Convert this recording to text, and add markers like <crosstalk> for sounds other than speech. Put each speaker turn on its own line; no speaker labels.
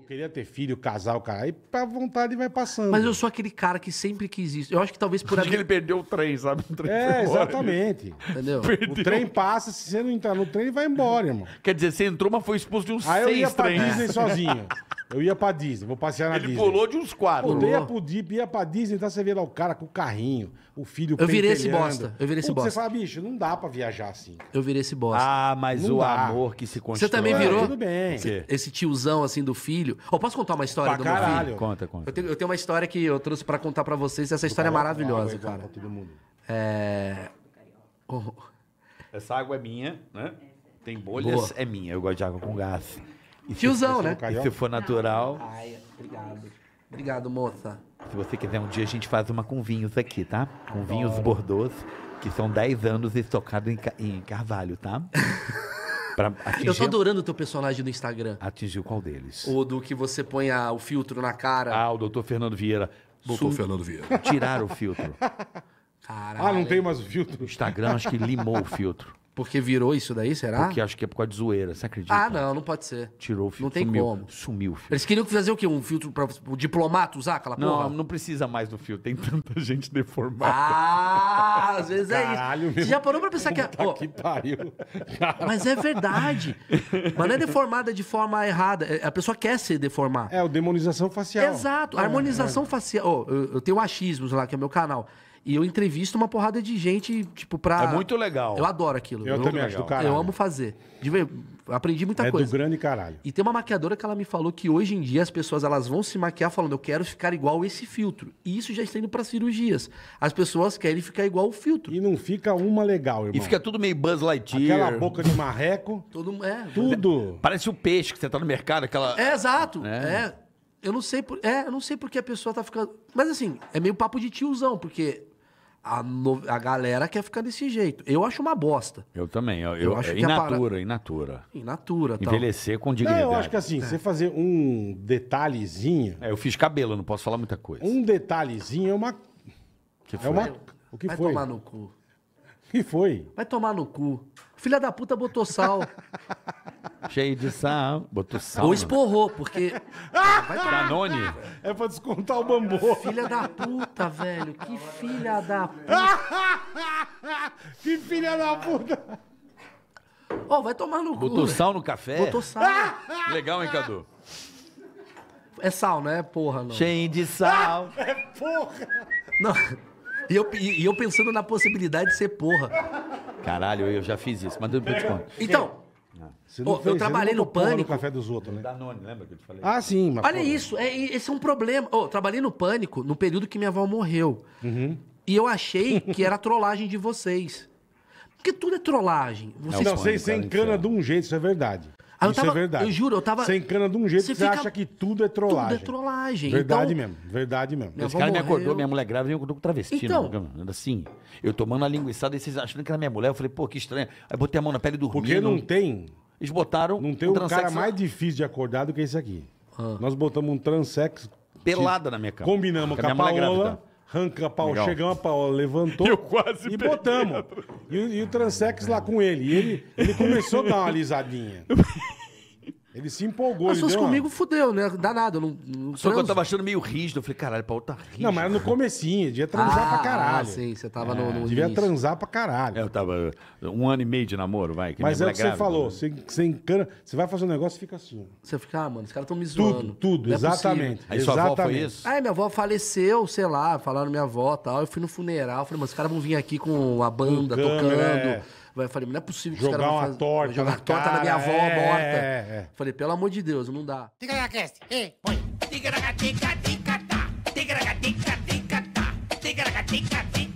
Eu queria ter filho, casar o cara. Aí
a vontade vai passando. Mas eu sou aquele cara que sempre quis isso. Eu acho que talvez por Acho que ele perdeu o trem, sabe? O trem É, exatamente. Entendeu? <laughs> O trem passa, se
você não entrar no trem, vai embora, irmão.
Quer dizer, você entrou, mas foi expulso
de uns Aí eu ia seis pra trens. Disney sozinho. <laughs> Eu ia pra Disney, vou passear
na Ele Disney. pulou de uns quadros. Eu ia pro
Deep, ia pra Disney, então você vê lá o cara com o
carrinho, o filho Eu virei esse bosta, eu virei esse Puta, bosta. Você fala,
bicho, não dá pra viajar assim.
Eu virei esse bosta. Ah, mas Não o dá. amor que se constrói. Você também virou? É, tudo bem. Esse, esse tiozão assim do filho. Ó, posso contar uma história Pra do meu caralho. filho? Conta, Eu conta. tenho, eu tenho uma história que eu trouxe pra contar pra vocês. Essa história é maravilhosa, Água cara. todo mundo. É. Oh, Essa
água é minha,
né? Tem bolhas, Boa. é minha. Eu gosto de água com gás. E Tiozão, né? E se for natural. Ah, ai, obrigado. Obrigado, moça. Se você quiser, um dia a gente faz uma com vinhos aqui, tá? Com Adoro. vinhos bordeaux, que são 10 anos estocados em, em carvalho, tá? atingir... <laughs> Eu tô adorando o teu personagem no Instagram. Atingiu qual deles? O do que você põe a- o filtro na cara. Ah, o doutor Fernando Vieira. Doutor Fernando Vieira. Tiraram o filtro. <laughs> Caralho. Ah, não tem mais o filtro. O Instagram acho que limou o filtro. Porque virou isso daí, será? Porque acho que é por causa de zoeira, você acredita? Ah, não, não pode ser. Tirou o filtro, Não tem sumiu, como. Sumiu o filtro. Eles queriam fazer o quê? Um filtro para o diplomata usar aquela não, porra? Não, não precisa mais do filtro, tem tanta <laughs> gente deformada. Ah, às vezes é Caralho, isso. Você já parou para pensar que... Tá oh, que pariu. <laughs> Mas é verdade. Mas não é deformada de forma errada, é, a pessoa quer se deformar. É, o demonização facial. Exato, a é, harmonização é, é. facial. Oh, eu, eu tenho achismos lá, que é o meu canal. E eu entrevisto uma porrada de gente, tipo, pra. É muito legal. Eu adoro aquilo. Eu, eu também acho do caralho. Eu amo fazer. De ver, aprendi muita é coisa. É do grande caralho. E tem uma maquiadora que ela me falou que hoje em dia as pessoas elas vão se maquiar falando, eu quero ficar igual esse filtro. E isso já está indo para cirurgias. As pessoas querem ficar igual o filtro. E não fica uma legal, irmão. E fica tudo meio Buzz Lightyear. Aquela boca de marreco. Todo, é, tudo.
Parece o peixe que você tá no mercado, aquela.
É, exato. é. é eu não sei por, é, eu não sei porque a pessoa tá ficando, mas assim, é meio papo de tiozão, porque a, no... a galera quer ficar desse jeito. Eu acho uma bosta. Eu também. Eu, eu acho é in natura, para... in natura. In natura. Envelhecer com dignidade. Não, eu acho que assim, é. você
fazer um detalhezinho. É, eu fiz cabelo, não posso falar muita coisa. Um detalhezinho é uma.
Que foi? É uma... O que Vai foi? Vai tomar no cu. O <laughs> que foi? Vai tomar no cu. Filha da puta botou sal. <laughs> Cheio de sal. Botou sal. Ou esporrou, porque. Ah, vai Danone. É pra descontar o bambu. Filha da puta, velho. Que filha da puta. <laughs> que filha da puta. Ó, oh, vai tomar no cu. Botou sal no café? Botou sal. <laughs> Legal, hein, Cadu? É sal, não é porra, não. Cheio de sal. <laughs> é porra. Não. E eu, e eu pensando na possibilidade de ser porra. Caralho, eu já fiz isso, mas eu te conto. Então, ah. eu trabalhei no Pânico.
café dos outros, né? Danone, lembra que eu te
falei? Ah, sim. Mas Olha isso, é, esse é um problema. Ô, eu trabalhei no Pânico no período que minha avó morreu. Uhum. E eu achei que era trollagem de vocês. Porque tudo é trollagem. Vocês não, não, vocês se
encana é de um jeito, isso é verdade. Aí eu Isso é tava, é verdade. Eu juro, eu tava. Você encana de um jeito você que você fica... acha que tudo é trollagem. Tudo é trollagem. Verdade então... mesmo, verdade mesmo. Esse cara morrer, me acordou, eu... minha
mulher grávida, me acordou com travesti.
Então... Assim, eu tomando a linguiçada e vocês achando que era minha mulher. Eu falei, pô, que estranho. Aí botei a mão na pele do Porque não tem. Eles botaram. Não tem um, cara mais difícil de acordar do que esse aqui. Ah. Nós botamos um transex. Pelada na minha cama. Combinamos com a, minha é Paola. Arranca a Paola, chegamos, a Paola levantou <laughs> eu quase e botamos. E, e, o transex lá com ele. E ele, ele começou a dar uma alisadinha. <laughs> Ele se empolgou, Mas se fosse comigo,
fudeu, né? Danado, eu não, não Só que eu tava achando meio rígido. Eu falei, caralho, pau tá rígido. Não, mas era no comecinho, devia transar pra ah, caralho. Ah, sim, você tava no, é, no devia início.
transar pra caralho. É, eu tava um ano e meio de namoro, vai. que mas é o que você falou,
né? você, você encana, você vai fazer um negócio e fica assim. Você fica, ah, mano, os caras tão me zoando. Tudo, tudo, é exatamente. possível. Aí sua avó foi isso? Aí minha avó faleceu, sei lá, falaram minha avó e tal. Eu fui no funeral, falei, mano, os caras vão vir aqui com a banda câmera, tocando. é. Vai, Eu falei, não é possível que os Jogar caras vão uma torta na Jogar torta na minha avó é, morta. é, é. É. Falei, pelo amor de Deus, não dá. Tigaracast, ei, põe. Tigaracatica, ticatá. Tá. Tigaractica, ticatá. Tá. Tigaractica, ticatá.